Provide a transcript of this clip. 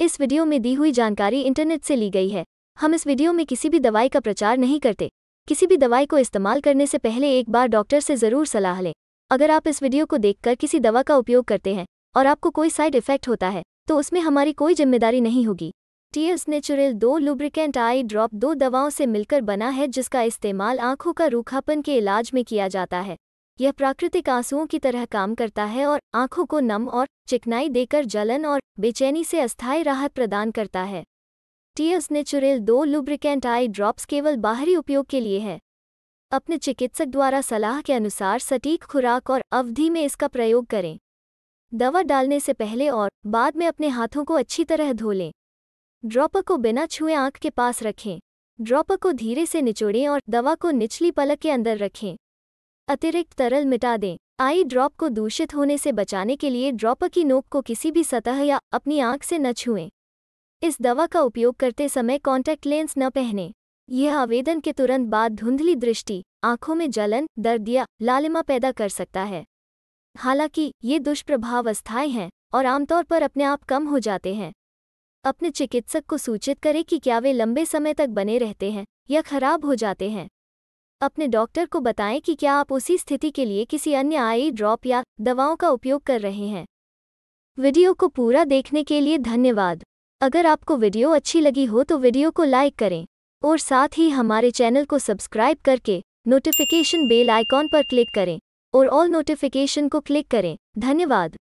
इस वीडियो में दी हुई जानकारी इंटरनेट से ली गई है हम इस वीडियो में किसी भी दवाई का प्रचार नहीं करते किसी भी दवाई को इस्तेमाल करने से पहले एक बार डॉक्टर से ज़रूर सलाह लें अगर आप इस वीडियो को देखकर किसी दवा का उपयोग करते हैं और आपको कोई साइड इफेक्ट होता है तो उसमें हमारी कोई जिम्मेदारी नहीं होगी टीएस नेचुरल दो लुब्रिकेंट आई ड्रॉप दो दवाओं से मिलकर बना है जिसका इस्तेमाल आंखों का रूखापन के इलाज में किया जाता है यह प्राकृतिक आंसुओं की तरह काम करता है और आंखों को नम और चिकनाई देकर जलन और बेचैनी से अस्थायी राहत प्रदान करता है टीयर्स नेचुरल दो लुब्रिकेंट आई ड्रॉप्स केवल बाहरी उपयोग के लिए है अपने चिकित्सक द्वारा सलाह के अनुसार सटीक खुराक और अवधि में इसका प्रयोग करें दवा डालने से पहले और बाद में अपने हाथों को अच्छी तरह धो लें ड्रॉपर को बिना छुए आंख के पास रखें ड्रॉपर को धीरे से निचोड़ें और दवा को निचली पलक के अंदर रखें अतिरिक्त तरल मिटा दें आई ड्रॉप को दूषित होने से बचाने के लिए ड्रॉपर की नोक को किसी भी सतह या अपनी आंख से न छुएं इस दवा का उपयोग करते समय कॉन्टैक्ट लेंस न पहने यह आवेदन के तुरंत बाद धुंधली दृष्टि आंखों में जलन दर्द या लालिमा पैदा कर सकता है हालांकि ये दुष्प्रभाव अस्थायी हैं और आमतौर पर अपने आप कम हो जाते हैं अपने चिकित्सक को सूचित करें कि क्या वे लंबे समय तक बने रहते हैं या खराब हो जाते हैं अपने डॉक्टर को बताएं कि क्या आप उसी स्थिति के लिए किसी अन्य आई ड्रॉप या दवाओं का उपयोग कर रहे हैं वीडियो को पूरा देखने के लिए धन्यवाद अगर आपको वीडियो अच्छी लगी हो तो वीडियो को लाइक करें और साथ ही हमारे चैनल को सब्सक्राइब करके नोटिफिकेशन बेल आइकॉन पर क्लिक करें और ऑल नोटिफिकेशन को क्लिक करें धन्यवाद